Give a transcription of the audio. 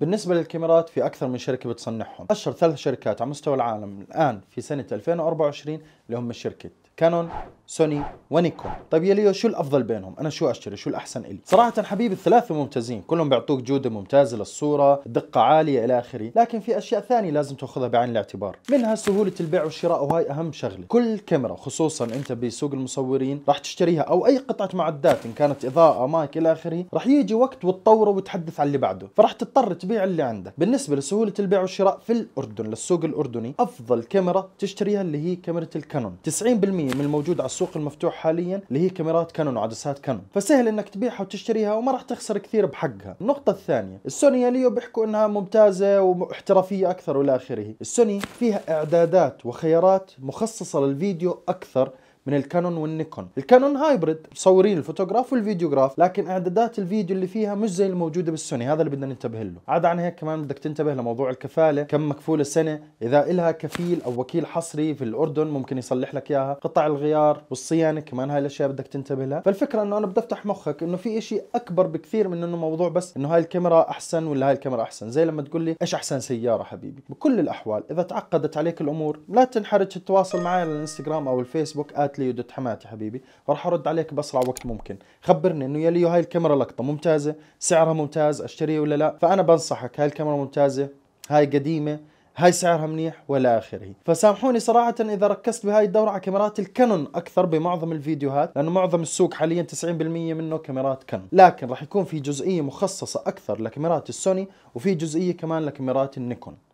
بالنسبة للكاميرات في أكثر من شركة بتصنعهم أشهر ثلاث شركات على مستوى العالم الآن في سنة 2024 اللي هم شركة كانون سوني ونيكون طيب يا ليو شو الافضل بينهم انا شو اشتري شو الاحسن الي صراحه حبيبي الثلاثه ممتازين كلهم بيعطوك جوده ممتازه للصوره دقه عاليه الى اخره لكن في اشياء ثانيه لازم تاخذها بعين الاعتبار منها سهوله البيع والشراء وهي اهم شغله كل كاميرا خصوصا انت بسوق المصورين راح تشتريها او اي قطعه معدات ان كانت اضاءه مايك الى اخره راح يجي وقت وتطوره وتحدث عن اللي بعده فراح تضطر تبيع تبيع اللي عندك بالنسبه لسهوله البيع والشراء في الاردن للسوق الاردني افضل كاميرا تشتريها اللي هي كاميرا الكانون 90% من الموجود على السوق المفتوح حاليا اللي هي كاميرات كانون وعدسات كانون فسهل انك تبيعها وتشتريها وما راح تخسر كثير بحقها النقطه الثانيه السوني ليو بيحكوا انها ممتازه واحترافيه اكثر والى اخره السوني فيها اعدادات وخيارات مخصصه للفيديو اكثر من الكانون والنيكون الكانون هايبرد مصورين الفوتوغراف والفيديوغراف لكن اعدادات الفيديو اللي فيها مش زي الموجوده بالسوني هذا اللي بدنا ننتبه له عاد عن هيك كمان بدك تنتبه لموضوع الكفاله كم مكفوله السنه اذا إلها كفيل او وكيل حصري في الاردن ممكن يصلح لك اياها قطع الغيار والصيانه كمان هاي الاشياء بدك تنتبه لها فالفكره انه انا بدي افتح مخك انه في شيء اكبر بكثير من انه موضوع بس انه هاي الكاميرا احسن ولا هاي الكاميرا احسن زي لما تقول لي ايش احسن سياره حبيبي بكل الاحوال اذا تعقدت عليك الامور لا تنحرج تتواصل معي على الانستغرام او الفيسبوك ليو دوت حماتي حبيبي راح ارد عليك باسرع وقت ممكن خبرني انه يا ليو هاي الكاميرا لقطه ممتازه سعرها ممتاز اشتريها ولا لا فانا بنصحك هاي الكاميرا ممتازه هاي قديمه هاي سعرها منيح والى اخره فسامحوني صراحه اذا ركزت بهاي الدوره على كاميرات الكانون اكثر بمعظم الفيديوهات لانه معظم السوق حاليا 90% منه كاميرات كانون لكن راح يكون في جزئيه مخصصه اكثر لكاميرات السوني وفي جزئيه كمان لكاميرات النيكون